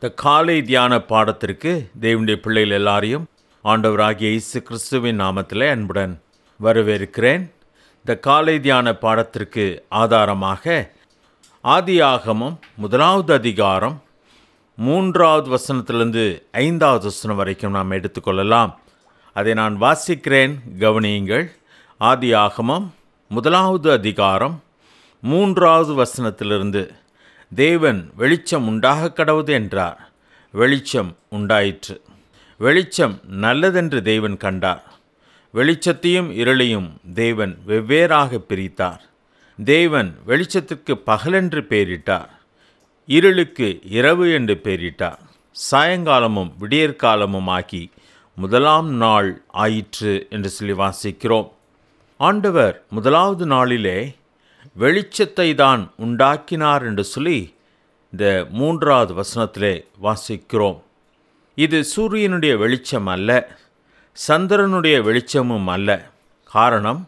இந்த காலை தியான பாடத்திற்கு தேவனுடைய பிள்ளைகள் எல்லாரையும் ஆண்டவராகிய இயேசு கிறிஸ்துவின் நாமத்தில் அன்புடன் வரவேற்கிறேன் இந்த காலை தியான பாடத்திற்கு ஆதாரமாக ஆதியாகமம் முதலாவது அதிகாரம் மூன்றாவது வசனத்திலிருந்து ஐந்தாவது வசனம் வரைக்கும் நாம் எடுத்துக்கொள்ளலாம் அதை நான் வாசிக்கிறேன் கவனியுங்கள் ஆதி ஆகமம் முதலாவது அதிகாரம் மூன்றாவது வசனத்திலிருந்து தேவன் வெளிச்சம் உண்டாக கடவுது என்றார் வெளிச்சம் உண்டாயிற்று வெளிச்சம் நல்லதென்று தேவன் கண்டார் வெளிச்சத்தையும் இருளையும் தேவன் வெவ்வேறாக பிரித்தார் தேவன் வெளிச்சத்திற்கு பகலென்று பெயரிட்டார் இருளுக்கு இரவு என்று பெயரிட்டார் சாயங்காலமும் விடியற்காலமும் ஆகி முதலாம் நாள் ஆயிற்று என்று சொல்லி வாசிக்கிறோம் ஆண்டவர் முதலாவது நாளிலே வெளிச்சத்தை தான் உண்டாக்கினார் என்று சொல்லி இந்த மூன்றாவது வசனத்திலே வாசிக்கிறோம் இது சூரியனுடைய வெளிச்சம் அல்ல சந்திரனுடைய வெளிச்சமும் அல்ல காரணம்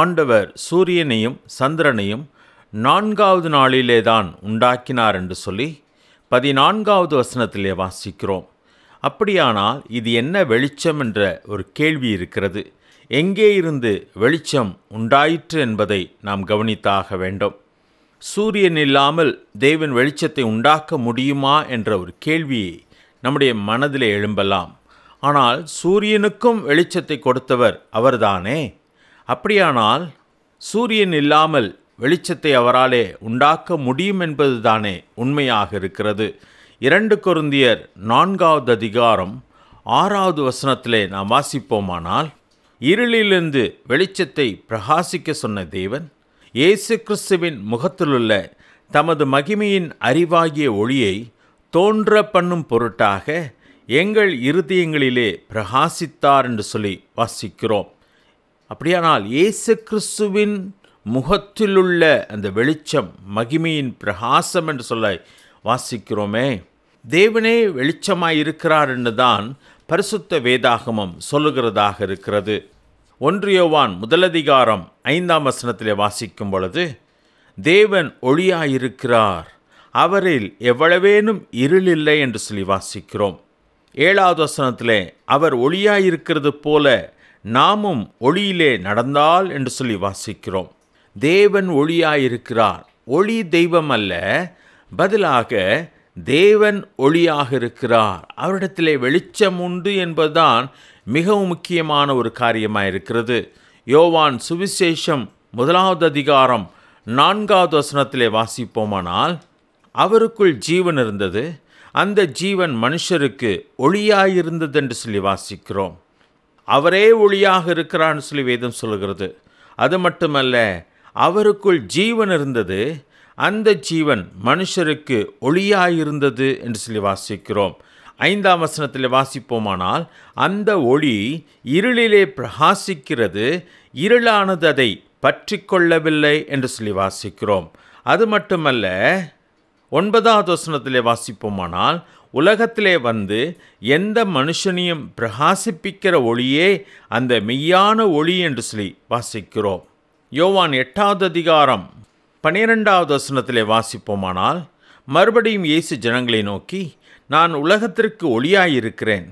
ஆண்டவர் சூரியனையும் சந்திரனையும் நான்காவது நாளிலே தான் உண்டாக்கினார் என்று சொல்லி பதினான்காவது வசனத்திலே வாசிக்கிறோம் அப்படியானால் இது என்ன வெளிச்சம் என்ற ஒரு கேள்வி இருக்கிறது எங்கே இருந்து வெளிச்சம் உண்டாயிற்று என்பதை நாம் கவனித்தாக வேண்டும் சூரியன் இல்லாமல் தேவன் வெளிச்சத்தை உண்டாக்க முடியுமா என்ற ஒரு கேள்வியை நம்முடைய மனதில் எழும்பலாம் ஆனால் சூரியனுக்கும் வெளிச்சத்தை கொடுத்தவர் அவர்தானே அப்படியானால் சூரியன் இல்லாமல் வெளிச்சத்தை அவராலே உண்டாக்க முடியும் என்பதுதானே உண்மையாக இருக்கிறது இரண்டு கொருந்தியர் நான்காவது அதிகாரம் ஆறாவது வசனத்திலே நாம் வாசிப்போமானால் இருளிலிருந்து வெளிச்சத்தை பிரகாசிக்க சொன்ன தேவன் இயேசு கிறிஸ்துவின் முகத்திலுள்ள தமது மகிமையின் அறிவாகிய ஒளியை தோன்ற பண்ணும் பொருட்டாக எங்கள் இருதயங்களிலே பிரகாசித்தார் என்று சொல்லி வாசிக்கிறோம் அப்படியானால் இயேசு கிறிஸ்துவின் முகத்திலுள்ள அந்த வெளிச்சம் மகிமையின் பிரகாசம் என்று சொல்ல வாசிக்கிறோமே தேவனே வெளிச்சமாயிருக்கிறார் என்று தான் பரிசுத்த வேதாகமம் சொல்லுகிறதாக இருக்கிறது ஒன்றியவான் முதலதிகாரம் ஐந்தாம் வசனத்திலே வாசிக்கும் பொழுது தேவன் ஒளியாயிருக்கிறார் அவரில் எவ்வளவேனும் இருள் இல்லை என்று சொல்லி வாசிக்கிறோம் ஏழாவது வசனத்திலே அவர் ஒளியாயிருக்கிறது போல நாமும் ஒளியிலே நடந்தால் என்று சொல்லி வாசிக்கிறோம் தேவன் ஒளியாயிருக்கிறார் ஒளி தெய்வம் அல்ல பதிலாக தேவன் ஒளியாக இருக்கிறார் அவரிடத்திலே வெளிச்சம் உண்டு என்பதுதான் மிகவும் முக்கியமான ஒரு காரியமாக இருக்கிறது யோவான் சுவிசேஷம் முதலாவது அதிகாரம் நான்காவது வசனத்திலே வாசிப்போமானால் அவருக்குள் ஜீவன் இருந்தது அந்த ஜீவன் மனுஷருக்கு ஒளியாயிருந்தது என்று சொல்லி வாசிக்கிறோம் அவரே ஒளியாக இருக்கிறான்னு சொல்லி வேதம் சொல்கிறது அது மட்டுமல்ல அவருக்குள் ஜீவன் இருந்தது அந்த ஜீவன் மனுஷருக்கு ஒளியாயிருந்தது என்று சொல்லி வாசிக்கிறோம் ஐந்தாம் வசனத்தில் வாசிப்போமானால் அந்த ஒளி இருளிலே பிரகாசிக்கிறது இருளானது அதை பற்றி கொள்ளவில்லை என்று சொல்லி வாசிக்கிறோம் அது மட்டுமல்ல ஒன்பதாவது வசனத்திலே வாசிப்போமானால் உலகத்திலே வந்து எந்த மனுஷனையும் பிரகாசிப்பிக்கிற ஒளியே அந்த மெய்யான ஒளி என்று சொல்லி வாசிக்கிறோம் யோவான் எட்டாவது அதிகாரம் பனிரெண்டாவது வசனத்திலே வாசிப்போமானால் மறுபடியும் இயேசு ஜனங்களை நோக்கி நான் உலகத்திற்கு ஒளியாயிருக்கிறேன்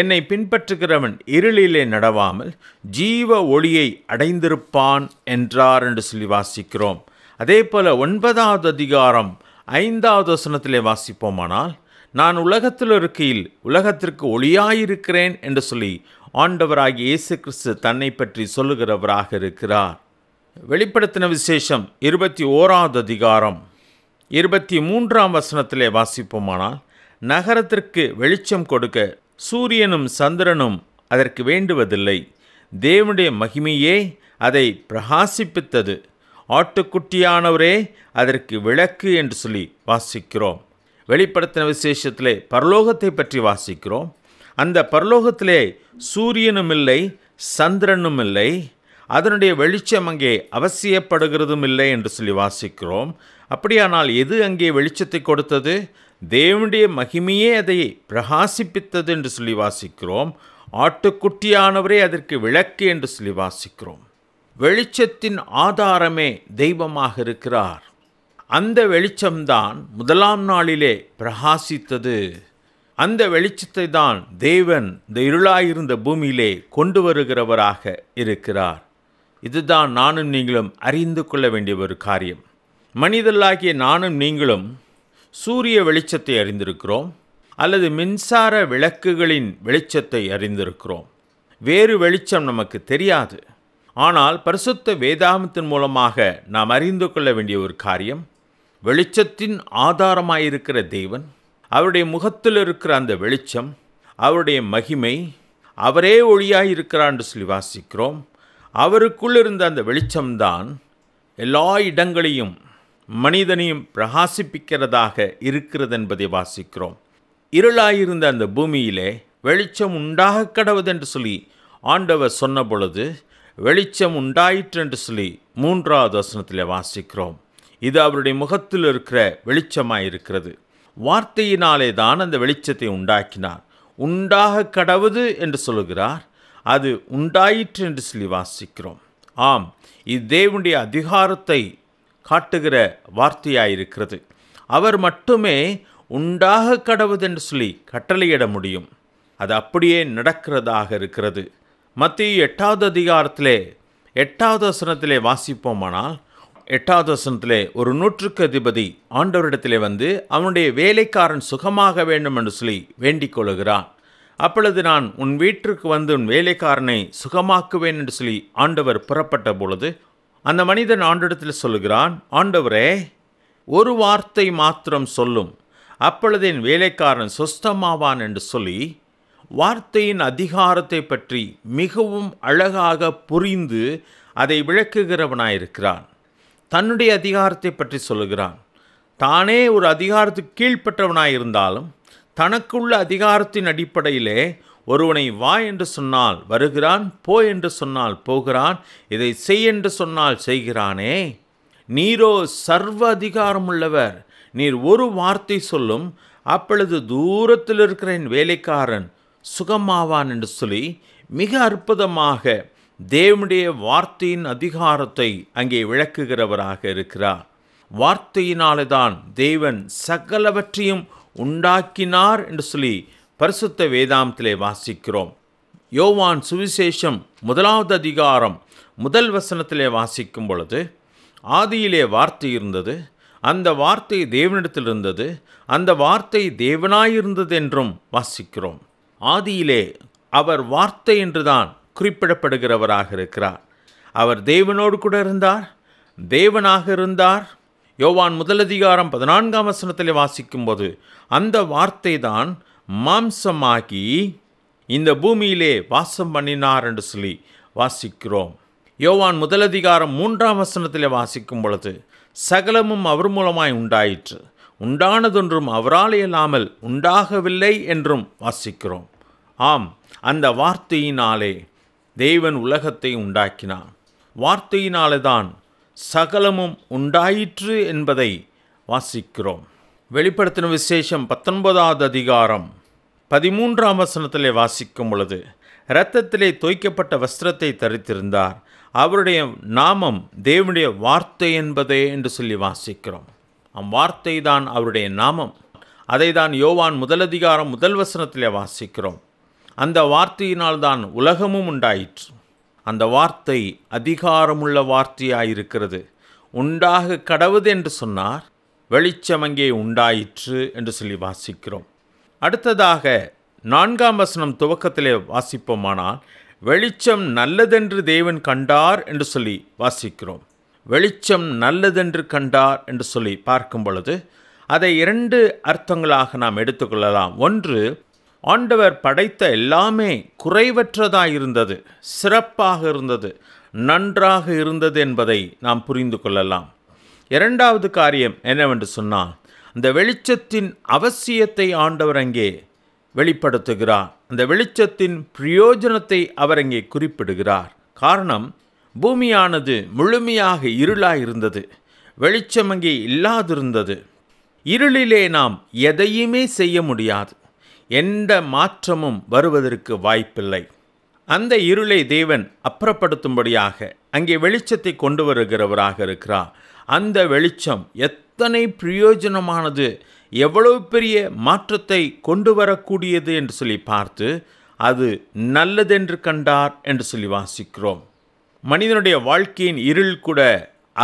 என்னை பின்பற்றுகிறவன் இருளிலே நடவாமல் ஜீவ ஒளியை அடைந்திருப்பான் என்றார் என்று சொல்லி வாசிக்கிறோம் அதே போல் ஒன்பதாவது அதிகாரம் ஐந்தாவது வசனத்திலே வாசிப்போமானால் நான் உலகத்தில் இருக்கையில் உலகத்திற்கு ஒளியாயிருக்கிறேன் என்று சொல்லி ஆண்டவராகிய இயேசு கிறிஸ்து தன்னை பற்றி சொல்லுகிறவராக இருக்கிறார் வெளிப்படுத்தின விசேஷம் இருபத்தி ஓராவது அதிகாரம் இருபத்தி மூன்றாம் வசனத்திலே வாசிப்போமானால் நகரத்திற்கு வெளிச்சம் கொடுக்க சூரியனும் சந்திரனும் அதற்கு வேண்டுவதில்லை தேவனுடைய மகிமையே அதை பிரகாசிப்பித்தது ஆட்டுக்குட்டியானவரே அதற்கு விளக்கு என்று சொல்லி வாசிக்கிறோம் வெளிப்படுத்தின விசேஷத்திலே பரலோகத்தை பற்றி வாசிக்கிறோம் அந்த பரலோகத்திலே சூரியனும் இல்லை சந்திரனும் இல்லை அதனுடைய வெளிச்சம் அங்கே அவசியப்படுகிறதும் இல்லை என்று சொல்லி வாசிக்கிறோம் அப்படியானால் எது அங்கே வெளிச்சத்தை கொடுத்தது தேவனுடைய மகிமையே அதை பிரகாசிப்பித்தது என்று சொல்லி வாசிக்கிறோம் ஆட்டுக்குட்டியானவரே அதற்கு விளக்கு என்று சொல்லி வாசிக்கிறோம் வெளிச்சத்தின் ஆதாரமே தெய்வமாக இருக்கிறார் அந்த வெளிச்சம்தான் முதலாம் நாளிலே பிரகாசித்தது அந்த வெளிச்சத்தை தான் தேவன் இந்த இருளாயிருந்த பூமியிலே கொண்டு வருகிறவராக இருக்கிறார் இதுதான் நானும் நீங்களும் அறிந்து கொள்ள வேண்டிய ஒரு காரியம் மனிதர்களாகிய நானும் நீங்களும் சூரிய வெளிச்சத்தை அறிந்திருக்கிறோம் அல்லது மின்சார விளக்குகளின் வெளிச்சத்தை அறிந்திருக்கிறோம் வேறு வெளிச்சம் நமக்கு தெரியாது ஆனால் பரிசுத்த வேதாமத்தின் மூலமாக நாம் அறிந்து கொள்ள வேண்டிய ஒரு காரியம் வெளிச்சத்தின் ஆதாரமாயிருக்கிற தெய்வன் அவருடைய முகத்தில் இருக்கிற அந்த வெளிச்சம் அவருடைய மகிமை அவரே ஒளியாயிருக்கிறான் என்று சொல்லி வாசிக்கிறோம் அவருக்குள் இருந்த அந்த வெளிச்சம்தான் எல்லா இடங்களையும் மனிதனையும் பிரகாசிப்பிக்கிறதாக இருக்கிறது என்பதை வாசிக்கிறோம் இருளாயிருந்த அந்த பூமியிலே வெளிச்சம் உண்டாக கடவுதென்று சொல்லி ஆண்டவர் சொன்ன பொழுது வெளிச்சம் உண்டாயிற்று என்று சொல்லி மூன்றாவது வசனத்தில் வாசிக்கிறோம் இது அவருடைய முகத்தில் இருக்கிற வெளிச்சமாக இருக்கிறது வார்த்தையினாலே தான் அந்த வெளிச்சத்தை உண்டாக்கினார் உண்டாக கடவுது என்று சொல்கிறார் அது உண்டாயிற்று என்று சொல்லி வாசிக்கிறோம் ஆம் இது அதிகாரத்தை காட்டுகிற வார்த்தையாயிருக்கிறது அவர் மட்டுமே உண்டாக கடவுது என்று சொல்லி கட்டளையிட முடியும் அது அப்படியே நடக்கிறதாக இருக்கிறது மத்திய எட்டாவது அதிகாரத்திலே எட்டாவது வசனத்திலே வாசிப்போமானால் எட்டாவது வசனத்திலே ஒரு நூற்றுக்கு அதிபதி ஆண்டவரிடத்திலே வந்து அவனுடைய வேலைக்காரன் சுகமாக வேண்டும் என்று சொல்லி வேண்டிக் கொள்கிறான் அப்பொழுது நான் உன் வீட்டிற்கு வந்து உன் வேலைக்காரனை சுகமாக்குவேன் என்று சொல்லி ஆண்டவர் புறப்பட்ட பொழுது அந்த மனிதன் ஆண்டிடத்தில் சொல்லுகிறான் ஆண்டவரே ஒரு வார்த்தை மாத்திரம் சொல்லும் அப்பொழுது என் வேலைக்காரன் சொஸ்தமாவான் என்று சொல்லி வார்த்தையின் அதிகாரத்தை பற்றி மிகவும் அழகாக புரிந்து அதை விளக்குகிறவனாயிருக்கிறான் தன்னுடைய அதிகாரத்தை பற்றி சொல்லுகிறான் தானே ஒரு அதிகாரத்துக்கு கீழ்ப்பட்டவனாயிருந்தாலும் தனக்குள்ள அதிகாரத்தின் அடிப்படையிலே ஒருவனை வா என்று சொன்னால் வருகிறான் போ என்று சொன்னால் போகிறான் இதை செய் என்று சொன்னால் செய்கிறானே நீரோ சர்வ அதிகாரமுள்ளவர் நீர் ஒரு வார்த்தை சொல்லும் அப்பொழுது தூரத்தில் இருக்கிற என் வேலைக்காரன் சுகமாவான் என்று சொல்லி மிக அற்புதமாக தேவனுடைய வார்த்தையின் அதிகாரத்தை அங்கே விளக்குகிறவராக இருக்கிறார் வார்த்தையினாலே தான் தேவன் சகலவற்றையும் உண்டாக்கினார் என்று சொல்லி பரிசுத்த வேதாந்தத்திலே வாசிக்கிறோம் யோவான் சுவிசேஷம் முதலாவது அதிகாரம் முதல் வசனத்திலே வாசிக்கும் பொழுது ஆதியிலே வார்த்தை இருந்தது அந்த வார்த்தை தேவனிடத்தில் இருந்தது அந்த வார்த்தை தேவனாயிருந்தது என்றும் வாசிக்கிறோம் ஆதியிலே அவர் வார்த்தை என்றுதான் குறிப்பிடப்படுகிறவராக இருக்கிறார் அவர் தேவனோடு கூட இருந்தார் தேவனாக இருந்தார் யோவான் முதலதிகாரம் பதினான்காம் வசனத்தில் வாசிக்கும்போது அந்த வார்த்தை தான் மாம்சமாகி இந்த பூமியிலே வாசம் பண்ணினார் என்று சொல்லி வாசிக்கிறோம் யோவான் முதலதிகாரம் மூன்றாம் வசனத்தில் வாசிக்கும் பொழுது சகலமும் அவர் மூலமாய் உண்டாயிற்று உண்டானதொன்றும் அவரால் இல்லாமல் உண்டாகவில்லை என்றும் வாசிக்கிறோம் ஆம் அந்த வார்த்தையினாலே தேவன் உலகத்தை உண்டாக்கினான் வார்த்தையினாலே தான் சகலமும் உண்டாயிற்று என்பதை வாசிக்கிறோம் வெளிப்படுத்தின விசேஷம் பத்தொன்பதாவது அதிகாரம் பதிமூன்றாம் வசனத்திலே வாசிக்கும் பொழுது இரத்தத்திலே தோய்க்கப்பட்ட வஸ்திரத்தை தரித்திருந்தார் அவருடைய நாமம் தேவனுடைய வார்த்தை என்பதே என்று சொல்லி வாசிக்கிறோம் அவ்வார்த்தை தான் அவருடைய நாமம் அதை தான் யோவான் முதலதிகாரம் முதல் வசனத்திலே வாசிக்கிறோம் அந்த வார்த்தையினால் தான் உலகமும் உண்டாயிற்று அந்த வார்த்தை அதிகாரமுள்ள வார்த்தையாயிருக்கிறது உண்டாக கடவுது என்று சொன்னார் வெளிச்சம் அங்கே உண்டாயிற்று என்று சொல்லி வாசிக்கிறோம் அடுத்ததாக நான்காம் வசனம் துவக்கத்திலே வாசிப்போமானால் வெளிச்சம் நல்லதென்று தேவன் கண்டார் என்று சொல்லி வாசிக்கிறோம் வெளிச்சம் நல்லதென்று கண்டார் என்று சொல்லி பார்க்கும் பொழுது அதை இரண்டு அர்த்தங்களாக நாம் எடுத்துக்கொள்ளலாம் ஒன்று ஆண்டவர் படைத்த எல்லாமே குறைவற்றதாக இருந்தது சிறப்பாக இருந்தது நன்றாக இருந்தது என்பதை நாம் புரிந்து கொள்ளலாம் இரண்டாவது காரியம் என்னவென்று சொன்னால் அந்த வெளிச்சத்தின் அவசியத்தை ஆண்டவர் அங்கே வெளிப்படுத்துகிறார் அந்த வெளிச்சத்தின் பிரயோஜனத்தை அவர் அங்கே குறிப்பிடுகிறார் காரணம் பூமியானது முழுமையாக இருளாக இருந்தது வெளிச்சம் அங்கே இல்லாதிருந்தது இருளிலே நாம் எதையுமே செய்ய முடியாது எந்த மாற்றமும் வருவதற்கு வாய்ப்பில்லை அந்த இருளை தேவன் அப்புறப்படுத்தும்படியாக அங்கே வெளிச்சத்தை கொண்டு வருகிறவராக இருக்கிறார் அந்த வெளிச்சம் எத்தனை பிரயோஜனமானது எவ்வளவு பெரிய மாற்றத்தை கொண்டு வரக்கூடியது என்று சொல்லி பார்த்து அது நல்லதென்று கண்டார் என்று சொல்லி வாசிக்கிறோம் மனிதனுடைய வாழ்க்கையின் இருள் கூட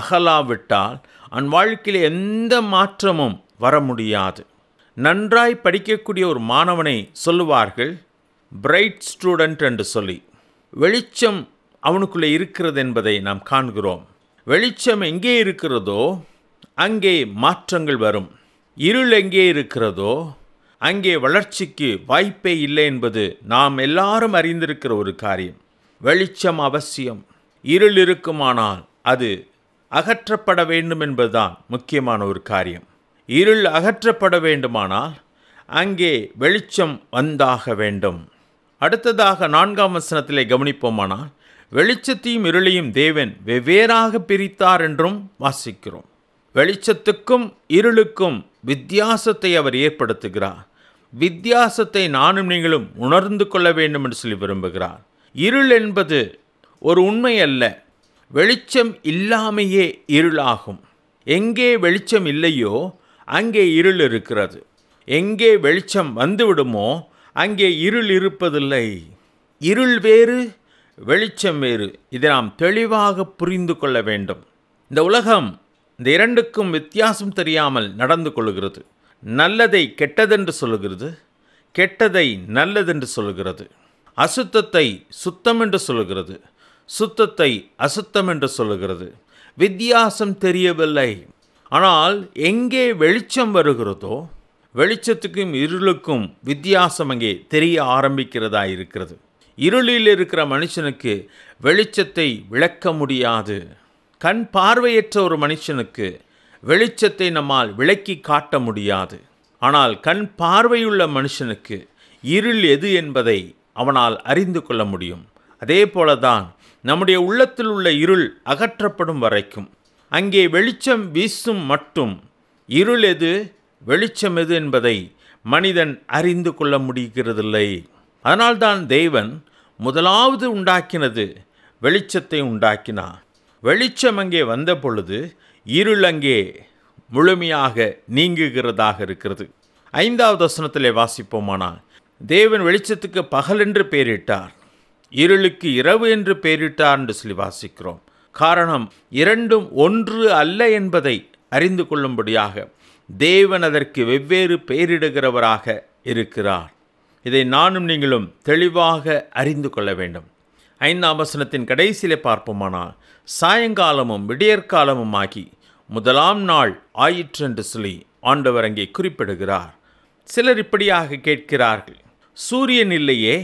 அகலாவிட்டால் அன் வாழ்க்கையில் எந்த மாற்றமும் வர முடியாது நன்றாய் படிக்கக்கூடிய ஒரு மாணவனை சொல்லுவார்கள் பிரைட் ஸ்டூடெண்ட் என்று சொல்லி வெளிச்சம் அவனுக்குள்ளே இருக்கிறது என்பதை நாம் காண்கிறோம் வெளிச்சம் எங்கே இருக்கிறதோ அங்கே மாற்றங்கள் வரும் இருள் எங்கே இருக்கிறதோ அங்கே வளர்ச்சிக்கு வாய்ப்பே இல்லை என்பது நாம் எல்லாரும் அறிந்திருக்கிற ஒரு காரியம் வெளிச்சம் அவசியம் இருள் இருக்குமானால் அது அகற்றப்பட வேண்டும் என்பதுதான் முக்கியமான ஒரு காரியம் இருள் அகற்றப்பட வேண்டுமானால் அங்கே வெளிச்சம் வந்தாக வேண்டும் அடுத்ததாக நான்காம் வசனத்திலே கவனிப்போமானால் வெளிச்சத்தையும் இருளையும் தேவன் வெவ்வேறாக பிரித்தார் என்றும் வாசிக்கிறோம் வெளிச்சத்துக்கும் இருளுக்கும் வித்தியாசத்தை அவர் ஏற்படுத்துகிறார் வித்தியாசத்தை நானும் நீங்களும் உணர்ந்து கொள்ள வேண்டும் என்று சொல்லி விரும்புகிறார் இருள் என்பது ஒரு உண்மை அல்ல வெளிச்சம் இல்லாமையே இருளாகும் எங்கே வெளிச்சம் இல்லையோ அங்கே இருள் இருக்கிறது எங்கே வெளிச்சம் வந்துவிடுமோ அங்கே இருள் இருப்பதில்லை இருள் வேறு வெளிச்சம் வேறு இதை நாம் தெளிவாக புரிந்து கொள்ள வேண்டும் இந்த உலகம் இந்த இரண்டுக்கும் வித்தியாசம் தெரியாமல் நடந்து கொள்கிறது நல்லதை கெட்டதென்று சொல்கிறது கெட்டதை நல்லதென்று சொல்கிறது அசுத்தத்தை சுத்தம் என்று சொல்கிறது சுத்தத்தை அசுத்தம் என்று சொல்கிறது வித்தியாசம் தெரியவில்லை ஆனால் எங்கே வெளிச்சம் வருகிறதோ வெளிச்சத்துக்கும் இருளுக்கும் வித்தியாசம் அங்கே தெரிய ஆரம்பிக்கிறதா இருக்கிறது இருளில் இருக்கிற மனுஷனுக்கு வெளிச்சத்தை விளக்க முடியாது கண் பார்வையற்ற ஒரு மனுஷனுக்கு வெளிச்சத்தை நம்மால் விளக்கி காட்ட முடியாது ஆனால் கண் பார்வையுள்ள மனுஷனுக்கு இருள் எது என்பதை அவனால் அறிந்து கொள்ள முடியும் அதே போலதான் நம்முடைய உள்ளத்தில் உள்ள இருள் அகற்றப்படும் வரைக்கும் அங்கே வெளிச்சம் வீசும் மட்டும் இருள் எது வெளிச்சம் எது என்பதை மனிதன் அறிந்து கொள்ள முடிகிறதில்லை அதனால்தான் தேவன் முதலாவது உண்டாக்கினது வெளிச்சத்தை உண்டாக்கினார் வெளிச்சம் அங்கே வந்த பொழுது இருள் அங்கே முழுமையாக நீங்குகிறதாக இருக்கிறது ஐந்தாவது வசனத்திலே வாசிப்போமானால் தேவன் வெளிச்சத்துக்கு பகல் என்று பெயரிட்டார் இருளுக்கு இரவு என்று பெயரிட்டார் என்று சொல்லி வாசிக்கிறோம் காரணம் இரண்டும் ஒன்று அல்ல என்பதை அறிந்து கொள்ளும்படியாக தேவன் அதற்கு வெவ்வேறு பெயரிடுகிறவராக இருக்கிறார் இதை நானும் நீங்களும் தெளிவாக அறிந்து கொள்ள வேண்டும் ஐந்தாம் வசனத்தின் கடைசியிலே பார்ப்போமானால் சாயங்காலமும் விடியற்காலமும் ஆகி முதலாம் நாள் ஆயிற்றென்று சொல்லி ஆண்டவர் அங்கே குறிப்பிடுகிறார் சிலர் இப்படியாக கேட்கிறார்கள் சூரியன் இல்லையே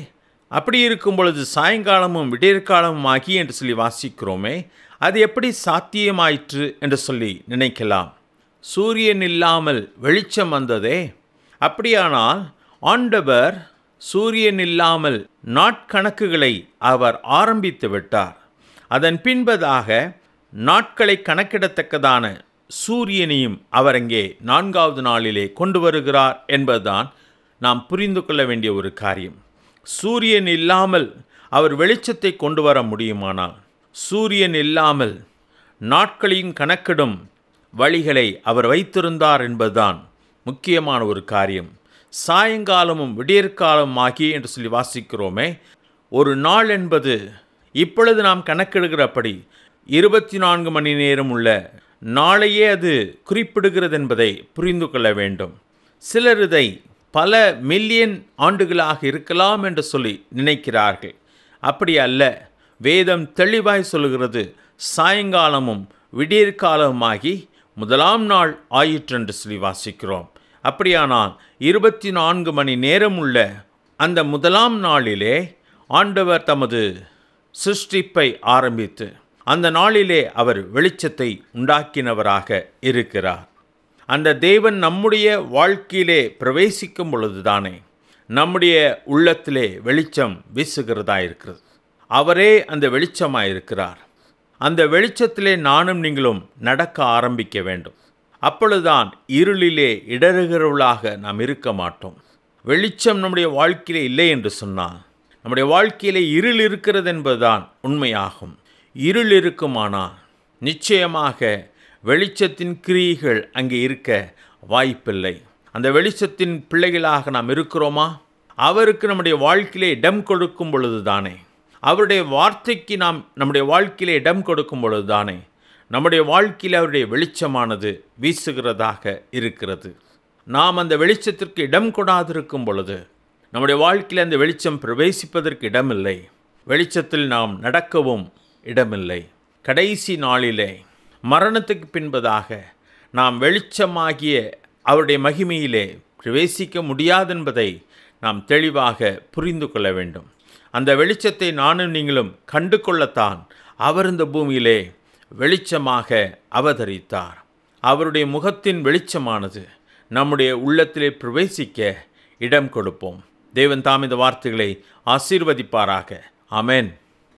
அப்படி இருக்கும் பொழுது சாயங்காலமும் விடியற்காலமும் ஆகி என்று சொல்லி வாசிக்கிறோமே அது எப்படி சாத்தியமாயிற்று என்று சொல்லி நினைக்கலாம் சூரியன் இல்லாமல் வெளிச்சம் வந்ததே அப்படியானால் ஆண்டவர் சூரியன் இல்லாமல் நாட்கணக்குகளை அவர் ஆரம்பித்து விட்டார் அதன் பின்பதாக நாட்களை கணக்கிடத்தக்கதான சூரியனையும் அவர் அங்கே நான்காவது நாளிலே கொண்டு வருகிறார் என்பதுதான் நாம் புரிந்து கொள்ள வேண்டிய ஒரு காரியம் சூரியன் இல்லாமல் அவர் வெளிச்சத்தை கொண்டு வர முடியுமானால் சூரியன் இல்லாமல் நாட்களின் கணக்கிடும் வழிகளை அவர் வைத்திருந்தார் என்பதுதான் முக்கியமான ஒரு காரியம் சாயங்காலமும் விடியற்காலம் ஆகி என்று சொல்லி வாசிக்கிறோமே ஒரு நாள் என்பது இப்பொழுது நாம் கணக்கெடுகிறபடி இருபத்தி நான்கு மணி நேரம் உள்ள நாளையே அது குறிப்பிடுகிறது என்பதை புரிந்து கொள்ள வேண்டும் சிலர் இதை பல மில்லியன் ஆண்டுகளாக இருக்கலாம் என்று சொல்லி நினைக்கிறார்கள் அப்படி அல்ல வேதம் தெளிவாய் சொல்கிறது சாயங்காலமும் விடியற்காலமாகி முதலாம் நாள் ஆயிற்று என்று சொல்லி வாசிக்கிறோம் அப்படியானால் இருபத்தி நான்கு மணி நேரம் உள்ள அந்த முதலாம் நாளிலே ஆண்டவர் தமது சிருஷ்டிப்பை ஆரம்பித்து அந்த நாளிலே அவர் வெளிச்சத்தை உண்டாக்கினவராக இருக்கிறார் அந்த தேவன் நம்முடைய வாழ்க்கையிலே பிரவேசிக்கும் தானே நம்முடைய உள்ளத்திலே வெளிச்சம் வீசுகிறதா இருக்கிறது அவரே அந்த வெளிச்சமாக இருக்கிறார் அந்த வெளிச்சத்திலே நானும் நீங்களும் நடக்க ஆரம்பிக்க வேண்டும் அப்பொழுதுதான் இருளிலே இடறுகிறவளாக நாம் இருக்க மாட்டோம் வெளிச்சம் நம்முடைய வாழ்க்கையிலே இல்லை என்று சொன்னால் நம்முடைய வாழ்க்கையிலே இருள் இருக்கிறது என்பதுதான் உண்மையாகும் இருள் இருக்குமானால் நிச்சயமாக வெளிச்சத்தின் கிரியைகள் அங்கே இருக்க வாய்ப்பில்லை அந்த வெளிச்சத்தின் பிள்ளைகளாக நாம் இருக்கிறோமா அவருக்கு நம்முடைய வாழ்க்கையிலே இடம் கொடுக்கும் பொழுது தானே அவருடைய வார்த்தைக்கு நாம் நம்முடைய வாழ்க்கையிலே இடம் கொடுக்கும் பொழுது தானே நம்முடைய வாழ்க்கையில் அவருடைய வெளிச்சமானது வீசுகிறதாக இருக்கிறது நாம் அந்த வெளிச்சத்திற்கு இடம் கொடாதிருக்கும் பொழுது நம்முடைய வாழ்க்கையில் அந்த வெளிச்சம் பிரவேசிப்பதற்கு இடமில்லை வெளிச்சத்தில் நாம் நடக்கவும் இடமில்லை கடைசி நாளிலே மரணத்துக்கு பின்பதாக நாம் வெளிச்சமாகிய அவருடைய மகிமையிலே பிரவேசிக்க முடியாதென்பதை நாம் தெளிவாக புரிந்து கொள்ள வேண்டும் அந்த வெளிச்சத்தை நானும் நீங்களும் கண்டு கொள்ளத்தான் அவர் இந்த பூமியிலே வெளிச்சமாக அவதரித்தார் அவருடைய முகத்தின் வெளிச்சமானது நம்முடைய உள்ளத்திலே பிரவேசிக்க இடம் கொடுப்போம் தேவன் தாம் இந்த வார்த்தைகளை ஆசீர்வதிப்பாராக அமேன்